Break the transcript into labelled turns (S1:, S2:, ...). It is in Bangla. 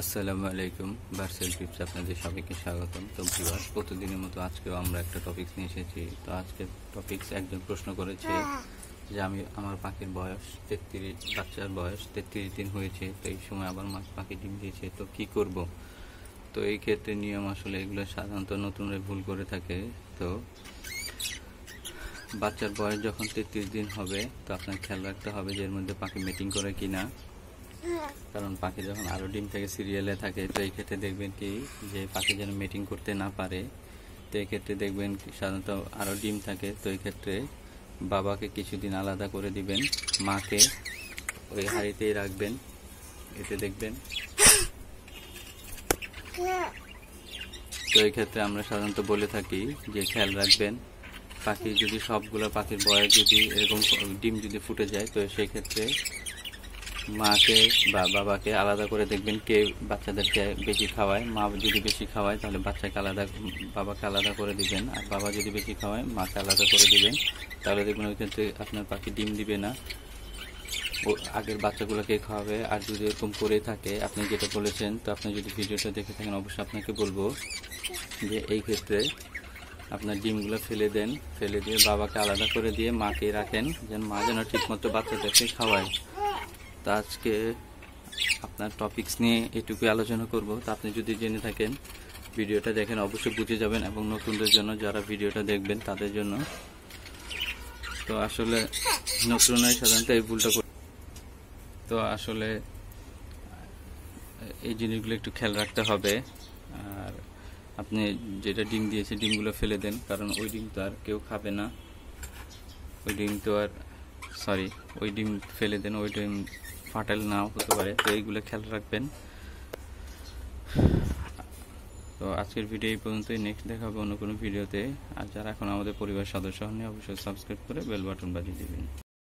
S1: আসসালামু আলাইকুম ভার্সেল টিপস আপনাদের সবাইকে স্বাগতম তো ভিউয়ার প্রতিদিনের মতো আজকেও আমরা একটা টপিকস নিয়ে এসেছি তো আজকে টপিকস একজন প্রশ্ন করেছে যে আমি আমার পাখির বয়স তেত্রিশ বাচ্চার বয়স তেত্রিশ দিন হয়েছে তো এই সময় আবার মা পাখি ডিম দিয়েছে তো কি করব তো এই ক্ষেত্রে নিয়ম আসলে এগুলো সাধারণত নতুনরা ভুল করে থাকে তো বাচ্চার বয়স যখন তেত্রিশ দিন হবে তো আপনার খেয়াল রাখতে হবে যে এর মধ্যে পাখি মিটিং করে কি না কারণ পাখি যখন আরো ডিম থেকে সিরিয়ালে থাকে তো এই ক্ষেত্রে দেখবেন কি যে পাখি যেন মিটিং করতে না পারে তো এই ক্ষেত্রে দেখবেন সাধারণত আরও ডিম থাকে তো এই ক্ষেত্রে বাবাকে কিছুদিন আলাদা করে দিবেন মাকে ওই হাড়িতেই রাখবেন এতে দেখবেন তো এই ক্ষেত্রে আমরা সাধারণত বলে থাকি যে খেয়াল রাখবেন পাখি যদি সবগুলো পাখির বয়স যদি এরকম ডিম যদি ফুটে যায় তো সেই ক্ষেত্রে মাকে বা বাবাকে আলাদা করে দেখবেন কে বাচ্চাদেরকে বেশি খাওয়ায় মা যদি বেশি খাওয়ায় তাহলে বাচ্চাকে আলাদা বাবাকে আলাদা করে দিবেন আর বাবা যদি বেশি খাওয়ায় মাকে আলাদা করে দিবেন তাহলে দেখবেন ওই ক্ষেত্রে আপনার পাখি ডিম দিবে না ও আগের বাচ্চাগুলোকে খাওয়াবে আর যদি এরকম করে থাকে আপনি যেটা বলেছেন তো আপনি যদি ভিডিওটা দেখে থাকেন অবশ্যই আপনাকে বলবো যে এই ক্ষেত্রে আপনার ডিমগুলো ফেলে দেন ফেলে দিয়ে বাবাকে আলাদা করে দিয়ে মাকে রাখেন যেন মা যেন ঠিকমতো বাচ্চাদেরকে খাওয়ায় তা আজকে আপনার টপিকস নিয়ে এটুকু আলোচনা করব তা আপনি যদি জেনে থাকেন ভিডিওটা দেখেন অবশ্যই বুঝে যাবেন এবং নতুনদের জন্য যারা ভিডিওটা দেখবেন তাদের জন্য তো আসলে নতুনরাই সাধারণত এই ভুলটা তো আসলে এই জিনিসগুলো একটু খেয়াল রাখতে হবে আর আপনি যেটা ডিম দিয়েছে ডিমগুলো ফেলে দেন কারণ ওই ডিম তো আর কেউ খাবে না ওই ডিম তো আর সরি ওই ডিম ফেলে দেন ওই ডিম ফাটাল নাও হতে পারে তো এইগুলো খেয়াল রাখবেন তো আজকের ভিডিও এই পর্যন্তই নেক্সট দেখাবো অন্য কোনো ভিডিওতে আর যারা এখন আমাদের পরিবার সদস্য হননি অবশ্যই সাবস্ক্রাইব করে বেল বাটন বাজিয়ে দেবেন